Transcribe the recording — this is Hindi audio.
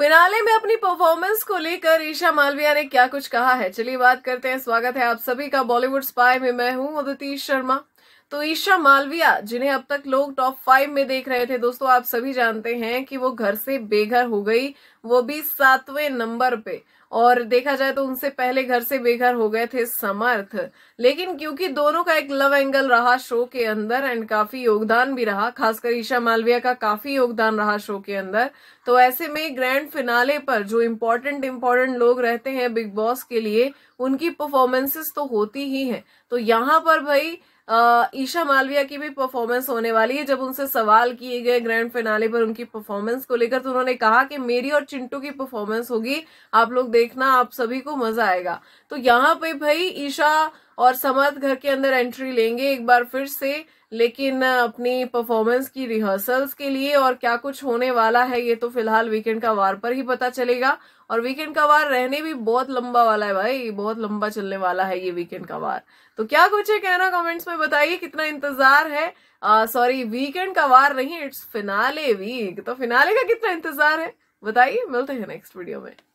फिनाले में अपनी परफॉर्मेंस को लेकर ईशा मालविया ने क्या कुछ कहा है चलिए बात करते हैं स्वागत है आप सभी का बॉलीवुड स्पाई में मैं हूं अदिति शर्मा तो ईशा मालविया जिन्हें अब तक लोग टॉप फाइव में देख रहे थे दोस्तों आप सभी जानते हैं कि वो घर से बेघर हो गई वो भी सातवें नंबर पे और देखा जाए तो उनसे पहले घर से बेघर हो गए थे समर्थ लेकिन क्योंकि दोनों का एक लव एंगल रहा शो के अंदर एंड काफी योगदान भी रहा खासकर ईशा मालविया का काफी योगदान रहा शो के अंदर तो ऐसे में ग्रैंड फिनाले पर जो इम्पोर्टेंट इम्पोर्टेंट लोग रहते हैं बिग बॉस के लिए उनकी परफॉर्मेंसेस तो होती ही है तो यहाँ पर भाई ईशा मालविया की भी परफॉर्मेंस होने वाली है जब उनसे सवाल किए गए ग्रैंड फिनाले पर उनकी परफॉर्मेंस को लेकर तो उन्होंने कहा कि मेरी और चिंटू की परफॉर्मेंस होगी आप लोग देखना आप सभी को मजा आएगा तो यहाँ पे भाई ईशा और समर्थ घर के अंदर एंट्री लेंगे एक बार फिर से लेकिन अपनी परफॉर्मेंस की रिहर्सल्स के लिए और क्या कुछ होने वाला है ये तो फिलहाल वीकेंड का वार पर ही पता चलेगा और वीकेंड का वार रहने भी बहुत लंबा वाला है भाई बहुत लंबा चलने वाला है ये वीकेंड का वार तो क्या कुछ है कहना कमेंट्स में बताइए कितना इंतजार है सॉरी वीकेंड का वार नहीं इट्स फिनाले वीक तो फिनाले का कितना इंतजार है बताइए मिलते हैं नेक्स्ट वीडियो में